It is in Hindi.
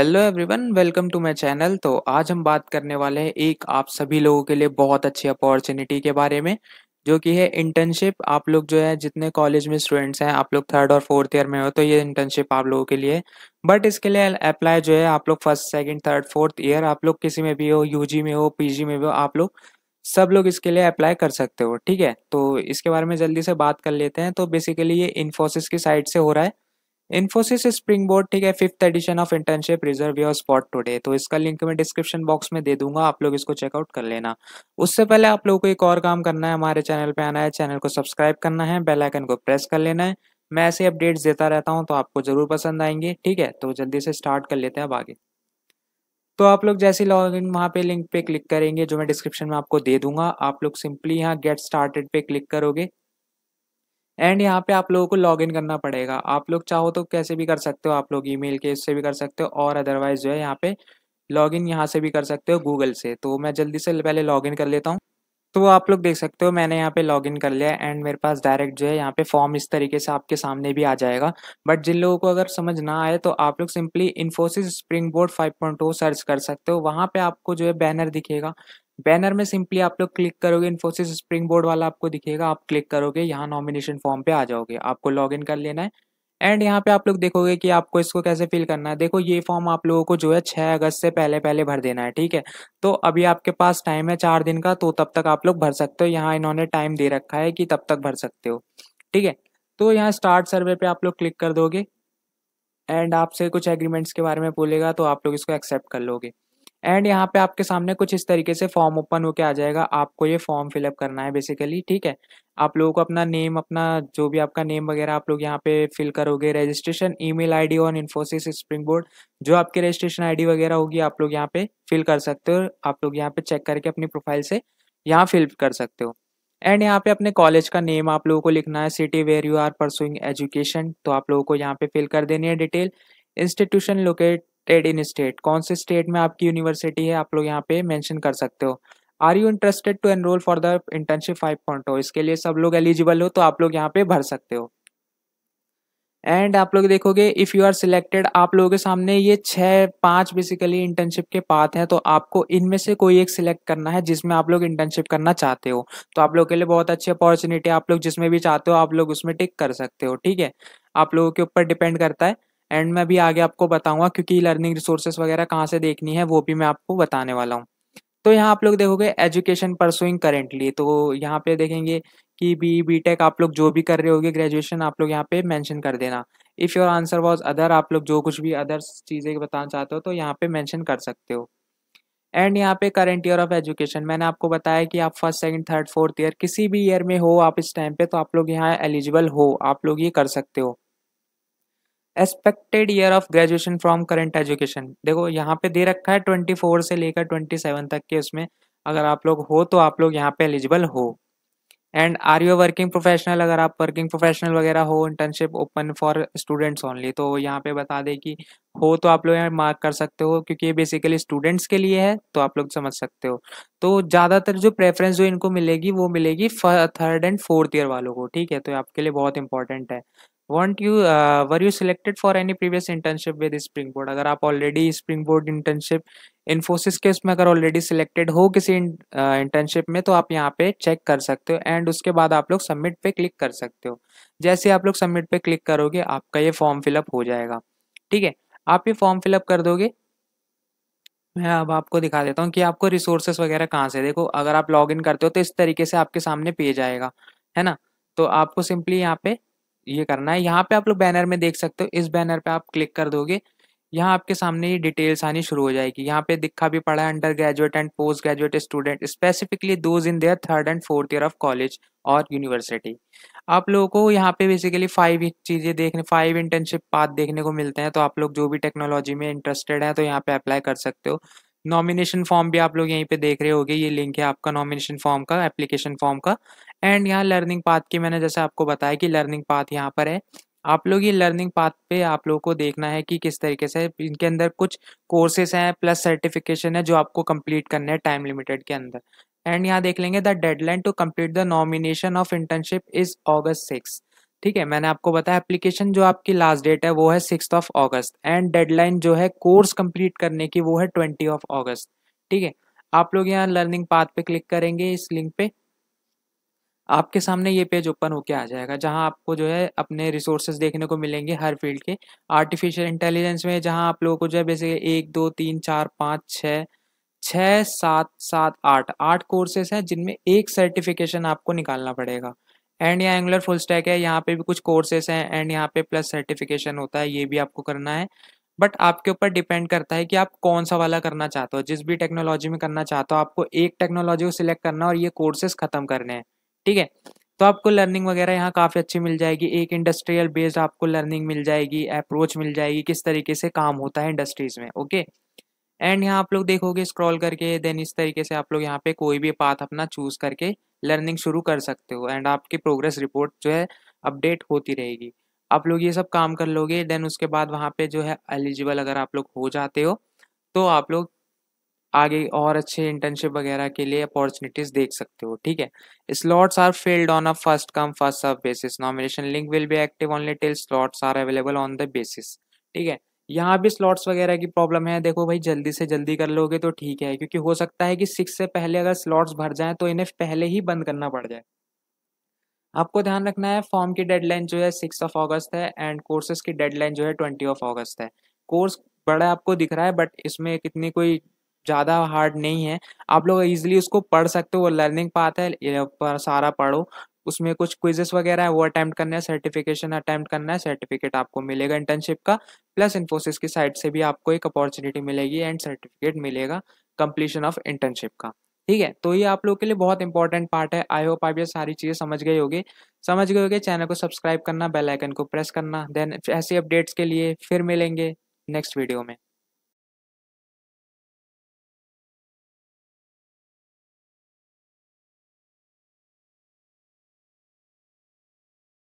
hello everyone welcome to my channel तो आज हम बात करने वाले हैं एक आप सभी लोगों के लिए बहुत अच्छी अपॉर्चुनिटी के बारे में जो कि है इंटर्नशिप आप लोग जो है जितने कॉलेज में स्टूडेंट्स हैं आप लोग थर्ड और फोर्थ ईयर में हो तो ये इंटर्नशिप आप लोगों के लिए बट इसके लिए अप्लाई जो है आप लोग first second third fourth year आप लोग किसी में भी हो यूजी में हो पी में भी हो आप लोग सब लोग इसके लिए अप्लाई कर सकते हो ठीक है तो इसके बारे में जल्दी से बात कर लेते हैं तो बेसिकली ये इन्फोसिस की साइड से हो रहा है इन्फोसिस स्प्रिंग बोर्ड ठीक है fifth edition of internship reserve your spot today तो इसका लिंक मैं डिस्क्रिप्शन बॉक्स में दे दूंगा आप लोग इसको चेकआउट कर लेना उससे पहले आप लोगों को एक और काम करना है हमारे चैनल पे आना है चैनल को सब्सक्राइब करना है बेल आइकन को प्रेस कर लेना है मैं ऐसे अपडेट्स देता रहता हूँ तो आपको ज़रूर पसंद आएंगे ठीक है तो जल्दी से स्टार्ट कर लेते हैं अब आगे तो आप लोग जैसे लॉग इन वहाँ पे लिंक पे क्लिक करेंगे जो मैं डिस्क्रिप्शन में आपको दे दूंगा आप लोग सिंपली यहाँ गेट स्टार्टेड पे क्लिक करोगे एंड यहाँ पे आप लोगों को लॉग इन करना पड़ेगा आप लोग चाहो तो कैसे भी कर सकते हो आप लोग ईमेल के इससे भी कर सकते हो और अदरवाइज जो है यहाँ पे लॉग इन यहाँ से भी कर सकते हो गूगल से तो मैं जल्दी से पहले लॉग इन कर लेता हूँ तो आप लोग देख सकते हो मैंने यहाँ पे लॉग इन कर लिया एंड मेरे पास डायरेक्ट जो है यहाँ पे फॉर्म इस तरीके से आपके सामने भी आ जाएगा बट जिन लोगों को अगर समझ ना आए तो आप लोग simply Infosys Springboard five search कर सकते हो वहाँ पे आपको जो है बैनर दिखेगा बैनर में सिंपली आप लोग क्लिक करोगे इन्फोसिस स्प्रिंग बोर्ड वाला आपको दिखेगा आप क्लिक करोगे यहाँ नॉमिनेशन फॉर्म पे आ जाओगे आपको लॉगिन कर लेना है एंड यहाँ पे आप लोग देखोगे कि आपको इसको कैसे फिल करना है देखो ये फॉर्म आप लोगों को जो है छः अगस्त से पहले पहले भर देना है ठीक है तो अभी आपके पास टाइम है चार दिन का तो तब तक आप लोग भर सकते हो यहाँ इन्होंने टाइम दे रखा है कि तब तक भर सकते हो ठीक है तो यहाँ स्टार्ट सर्वे पे आप लोग क्लिक कर दोगे एंड आपसे कुछ एग्रीमेंट्स के बारे में बोलेगा तो आप लोग इसको एक्सेप्ट कर लोगे एंड यहाँ पे आपके सामने कुछ इस तरीके से फॉर्म ओपन होके आ जाएगा आपको ये फॉर्म फिलअप करना है बेसिकली ठीक है आप लोगों को अपना नेम अपना जो भी आपका नेम वगैरह आप लोग यहाँ पे फिल करोगे registration email ID on Infosys Springboard जो आपकी रजिस्ट्रेशन आईडी वगैरह होगी आप लोग यहाँ पे फिल कर सकते हो आप लोग यहाँ पे चेक करके अपनी प्रोफाइल से यहाँ फिल कर सकते हो एंड यहाँ पे अपने कॉलेज का नेम आप लोगों को लिखना है city where you are pursuing education तो आप लोगों को यहाँ पे फिल कर देनी है detail institution located in state कौन से स्टेट में आपकी यूनिवर्सिटी है आप लोग यहाँ पे मेंशन कर सकते हो are you interested to enroll for the internship five point हो इसके लिए सब लोग एलिजिबल हो तो आप लोग यहाँ पे भर सकते हो एंड आप लोग देखोगे इफ़ यू आर सिलेक्टेड आप लोगों के सामने ये छः पांच बेसिकली इंटर्नशिप के पाथ हैं तो आपको इनमें से कोई एक सिलेक्ट करना है जिसमें आप लोग इंटर्नशिप करना चाहते हो तो आप लोग के लिए बहुत अच्छी अपॉर्चुनिटी है आप लोग जिसमें भी चाहते हो आप लोग उसमें टिक कर सकते हो ठीक है आप लोगों के ऊपर डिपेंड करता है एंड में भी आगे आपको बताऊंगा क्योंकि लर्निंग रिसोर्सेस वगैरह कहाँ से देखनी है वो भी मैं आपको बताने वाला हूँ तो यहाँ आप लोग देखोगे एजुकेशन परसुइंग करेंटली तो यहाँ पे देखेंगे कि बी बी टेक आप लोग जो भी कर रहे होगे ग्रेजुएशन आप लोग यहाँ पे मेंशन कर देना if your answer was other आप लोग जो कुछ भी अदर चीज़ें बताना चाहते हो तो यहाँ पे मेंशन कर सकते हो एंड यहाँ पे करेंट ईयर ऑफ एजुकेशन मैंने आपको बताया कि आप first second third fourth year किसी भी ईयर में हो आप इस टाइम पे तो आप लोग यहाँ एलिजिबल हो आप लोग ये कर सकते हो expected year of graduation from current education देखो यहाँ पे दे रखा है ट्वेंटी फोर से लेकर ट्वेंटी सेवन तक के उसमें अगर आप लोग हो तो आप लोग यहाँ पे एलिजिबल हो and are you working professional अगर आप वर्किंग प्रोफेशनल वगैरह हो internship open for students only तो यहाँ पे बता दें कि हो तो आप लोग यहाँ मार्क कर सकते हो क्योंकि ये बेसिकली स्टूडेंट्स के लिए है तो आप लोग समझ सकते हो तो ज़्यादातर जो प्रेफरेंस जो इनको मिलेगी वो मिलेगी थर्ड एंड फोर्थ ईयर वालों को ठीक है तो आपके लिए बहुत इंपॉर्टेंट है want you were you selected for any previous internship with Springboard अगर आप already Springboard internship Infosys के उसमें अगर ऑलरेडी सिलेक्टेड हो किसी इंटर्नशिप uh, में तो आप यहाँ पे चेक कर सकते हो एंड उसके बाद आप लोग सबमिट पे क्लिक कर सकते हो जैसे आप लोग सबमिट पे क्लिक करोगे आपका ये फॉर्म फिलअप हो जाएगा ठीक है आप ये फॉर्म फिलअप कर दोगे मैं अब आपको दिखा देता हूँ कि आपको रिसोर्सेस वगैरह कहाँ से देखो अगर आप लॉग इन करते हो तो इस तरीके से आपके सामने पेज आएगा है ना तो आपको सिंपली यहाँ पे ये करना है यहाँ पे आप लोग बैनर में देख सकते हो इस बैनर पे आप क्लिक कर दोगे यहाँ आपके सामने ये डिटेल्स आनी शुरू हो जाएगी यहाँ पे दिखा भी पड़ा है undergraduate and postgraduate student specifically those in their third and fourth year of college और यूनिवर्सिटी आप लोगों को यहाँ पे बेसिकली फाइव चीज़ें देखने फाइव इंटर्नशिप पाथ देखने को मिलते हैं तो आप लोग जो भी टेक्नोलॉजी में इंटरेस्टेड है तो यहाँ पे अप्लाई कर सकते हो नॉमिनेशन फॉर्म भी आप लोग यहीं पे देख रहे होंगे ये लिंक है आपका नॉमिनेशन फॉर्म का एप्लीकेशन फॉर्म का एंड यहाँ लर्निंग पाथ की मैंने जैसे आपको बताया कि लर्निंग पाथ यहाँ पर है आप लोग ये लर्निंग पाथ पे आप लोगों को देखना है कि किस तरीके से इनके अंदर कुछ कोर्सेज हैं प्लस सर्टिफिकेशन है जो आपको कंप्लीट करने है टाइम लिमिटेड के अंदर एंड यहाँ देख लेंगे the deadline to complete the nomination of internship is August six ठीक है मैंने आपको बताया एप्लीकेशन जो आपकी लास्ट डेट है वो है six of August and deadline जो है कोर्स कंप्लीट करने की वो है ट्वेंटी ऑफ ऑगस्ट ठीक है आप लोग यहाँ लर्निंग पाथ पे क्लिक करेंगे इस लिंक पे आपके सामने ये पेज ओपन होके आ जाएगा जहाँ आपको जो है अपने रिसोर्सेज देखने को मिलेंगे हर फील्ड के आर्टिफिशियल इंटेलिजेंस में जहाँ आप लोगों को जो है बेसिकली एक दो तीन चार पाँच छः छः सात सात आठ आठ कोर्सेज हैं जिनमें एक सर्टिफिकेशन आपको निकालना पड़ेगा एंड यहाँ एंगुलर फुल स्टैक है यहाँ पे भी कुछ कोर्सेज हैं एंड यहाँ पे प्लस सर्टिफिकेशन होता है ये भी आपको करना है बट आपके ऊपर डिपेंड करता है कि आप कौन सा वाला करना चाहते हो जिस भी टेक्नोलॉजी में करना चाहते हो आपको एक टेक्नोलॉजी को सिलेक्ट करना और ये कोर्सेज खत्म करने हैं ठीक है तो आपको लर्निंग वगैरह यहाँ काफ़ी अच्छी मिल जाएगी एक इंडस्ट्रियल बेस्ड आपको लर्निंग मिल जाएगी अप्रोच मिल जाएगी किस तरीके से काम होता है इंडस्ट्रीज में ओके एंड यहाँ आप लोग देखोगे स्क्रॉल करके देन इस तरीके से आप लोग यहाँ पे कोई भी पाथ अपना चूज करके लर्निंग शुरू कर सकते हो एंड आपकी प्रोग्रेस रिपोर्ट जो है अपडेट होती रहेगी आप लोग ये सब काम कर लोगे देन उसके बाद वहाँ पे जो है एलिजिबल अगर आप लोग हो जाते हो तो आप लोग आगे और अच्छे इंटर्नशिप वगैरह के लिए अपॉर्चुनिटीज देख सकते हो ठीक है slots are filled on a first come first serve basis nomination link will be active only till slots are available on the basis ठीक है यहाँ भी स्लॉट्स वगैरह की प्रॉब्लम है देखो भाई जल्दी से जल्दी कर लोगे तो ठीक है क्योंकि हो सकता है कि सिक्स से पहले अगर स्लॉट्स भर जाए तो इन्हें पहले ही बंद करना पड़ जाए आपको ध्यान रखना है फॉर्म की डेडलाइन जो है सिक्स ऑफ अगस्त है एंड कोर्सेज की डेडलाइन जो है ट्वेंटी ऑफ अगस्त है कोर्स बड़ा आपको दिख रहा है बट इसमें कितनी कोई ज़्यादा हार्ड नहीं है आप लोग ईजिली उसको पढ़ सकते हो वो लर्निंग पाथ है पर सारा पढ़ो उसमें कुछ क्विजेस वगैरह है वो अटैम्प्ट करना है सर्टिफिकेशन अटैम्प्ट करना है सर्टिफिकेट आपको मिलेगा इंटर्नशिप का प्लस इन्फोसिस की साइड से भी आपको एक अपॉर्चुनिटी मिलेगी एंड सर्टिफिकेट मिलेगा कंप्लीशन ऑफ इंटर्नशिप का ठीक है तो ये आप लोग के लिए बहुत इंपॉर्टेंट पार्ट है आई होप आप ये सारी चीज़ें समझ गए होगी समझ गए होगे चैनल को सब्सक्राइब करना बेल आइकन को प्रेस करना देन ऐसी अपडेट्स के लिए फिर मिलेंगे नेक्स्ट वीडियो में